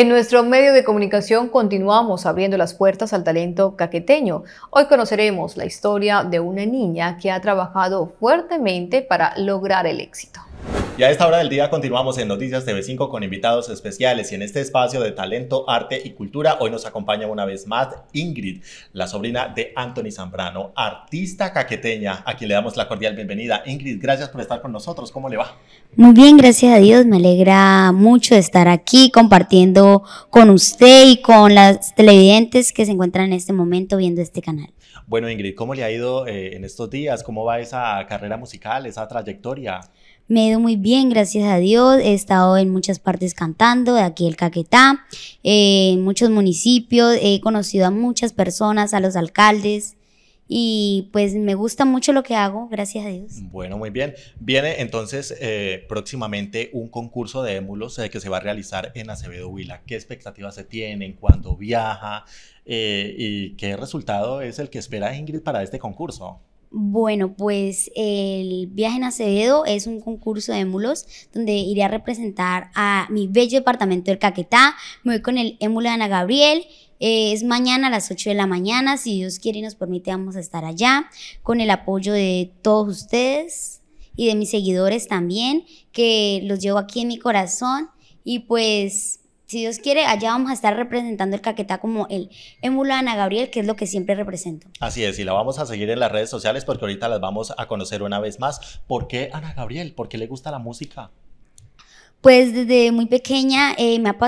En nuestro medio de comunicación continuamos abriendo las puertas al talento caqueteño. Hoy conoceremos la historia de una niña que ha trabajado fuertemente para lograr el éxito. Y a esta hora del día continuamos en Noticias TV5 con invitados especiales y en este espacio de talento, arte y cultura hoy nos acompaña una vez más Ingrid, la sobrina de Anthony Zambrano, artista caqueteña, a quien le damos la cordial bienvenida. Ingrid, gracias por estar con nosotros. ¿Cómo le va? Muy bien, gracias a Dios. Me alegra mucho estar aquí compartiendo con usted y con las televidentes que se encuentran en este momento viendo este canal. Bueno, Ingrid, ¿cómo le ha ido eh, en estos días? ¿Cómo va esa carrera musical, esa trayectoria? Me ha ido muy bien bien, gracias a Dios. He estado en muchas partes cantando, de aquí el Caquetá, eh, en muchos municipios. He conocido a muchas personas, a los alcaldes. Y pues me gusta mucho lo que hago, gracias a Dios. Bueno, muy bien. Viene entonces eh, próximamente un concurso de émulos eh, que se va a realizar en Acevedo Huila. ¿Qué expectativas se tienen? cuando viaja? ¿Y qué resultado es el que espera Ingrid para este concurso? Bueno, pues el viaje en Acevedo es un concurso de émulos donde iré a representar a mi bello departamento del Caquetá. Me voy con el émulo de Ana Gabriel. Eh, es mañana a las 8 de la mañana. Si Dios quiere y nos permite, vamos a estar allá con el apoyo de todos ustedes y de mis seguidores también, que los llevo aquí en mi corazón. Y pues si Dios quiere, allá vamos a estar representando el caquetá como el émulo de Ana Gabriel, que es lo que siempre represento. Así es, y la vamos a seguir en las redes sociales porque ahorita las vamos a conocer una vez más. ¿Por qué Ana Gabriel? ¿Por qué le gusta la música? Pues desde muy pequeña eh, me ha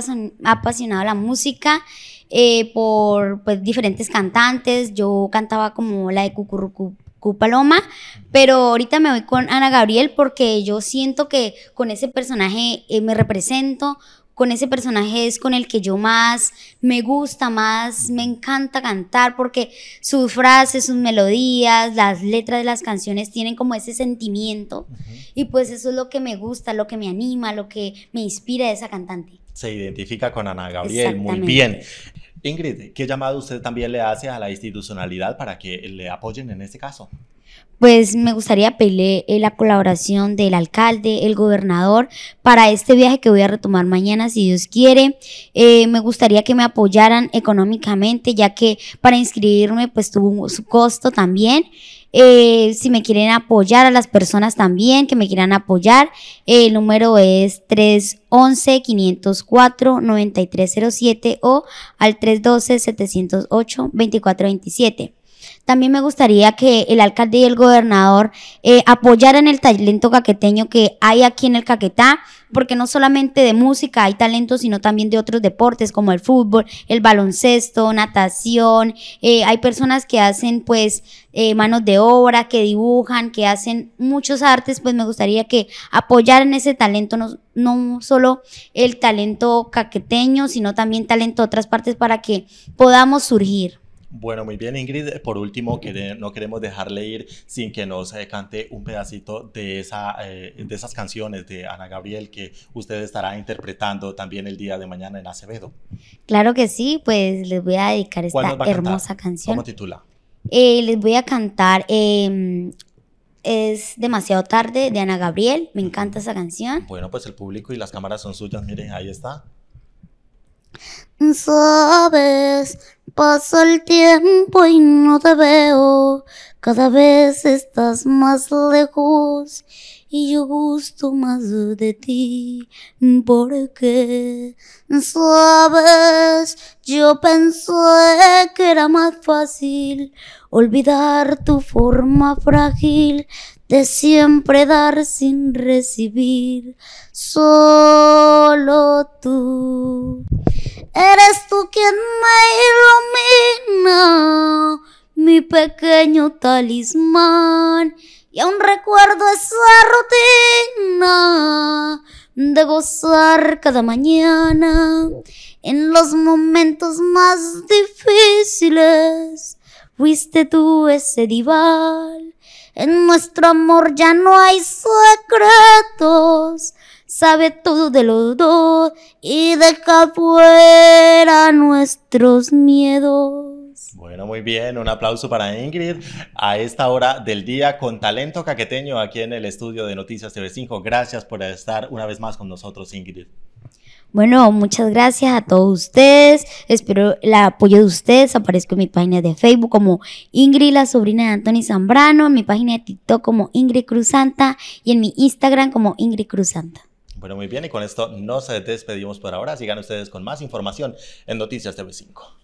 apasionado la música eh, por pues, diferentes cantantes. Yo cantaba como la de Cucurrucu Paloma, pero ahorita me voy con Ana Gabriel porque yo siento que con ese personaje eh, me represento, con ese personaje es con el que yo más me gusta, más me encanta cantar, porque sus frases, sus melodías, las letras de las canciones tienen como ese sentimiento. Y pues eso es lo que me gusta, lo que me anima, lo que me inspira de esa cantante. Se identifica con Ana Gabriel, muy bien. Ingrid, ¿qué llamado usted también le hace a la institucionalidad para que le apoyen en este caso? pues me gustaría pedir eh, la colaboración del alcalde, el gobernador, para este viaje que voy a retomar mañana, si Dios quiere. Eh, me gustaría que me apoyaran económicamente, ya que para inscribirme pues tuvo su costo también. Eh, si me quieren apoyar a las personas también que me quieran apoyar, el número es 311-504-9307 o al 312-708-2427. También me gustaría que el alcalde y el gobernador eh, apoyaran el talento caqueteño que hay aquí en el Caquetá, porque no solamente de música hay talento, sino también de otros deportes como el fútbol, el baloncesto, natación. Eh, hay personas que hacen pues eh, manos de obra, que dibujan, que hacen muchos artes, pues me gustaría que apoyaran ese talento, no, no solo el talento caqueteño, sino también talento de otras partes para que podamos surgir. Bueno, muy bien, Ingrid. Por último, no queremos dejarle ir sin que nos eh, cante un pedacito eh, de, esas canciones de Ana Gabriel que usted estará interpretando también el día de mañana en Acevedo. Claro que sí, pues les voy a dedicar esta hermosa canción. ¿Cómo titula? Eh, les voy a cantar em, es demasiado tarde de Ana Gabriel. Me encanta esa canción. Bueno, pues el público y las cámaras son suyas. Miren, ahí está. Sabes Paso el tiempo y no te veo, cada vez estás más lejos y yo gusto más de ti porque, sabes, yo pensé que era más fácil olvidar tu forma frágil de siempre dar sin recibir. Solo tú eres tú quien me ilumina, mi pequeño talismán. Y aún recuerdo esa rutina de gozar cada mañana en los momentos más difíciles. Fuiste tú ese diván. En nuestro amor ya no hay secretos. Sabe todo de los dos y deja fuera nuestros miedos. Bueno, muy bien, un aplauso para Ingrid a esta hora del día con talento caqueteño aquí en el estudio de Noticias TV5. Gracias por estar una vez más con nosotros, Ingrid. Bueno, muchas gracias a todos ustedes. Espero el apoyo de ustedes. Aparezco en mi página de Facebook como Ingrid, la sobrina de Anthony Zambrano, en mi página de TikTok como Ingrid Cruzanta y en mi Instagram como Ingrid Cruzanta. Bueno, muy bien, y con esto nos despedimos por ahora. Sigan ustedes con más información en Noticias TV5.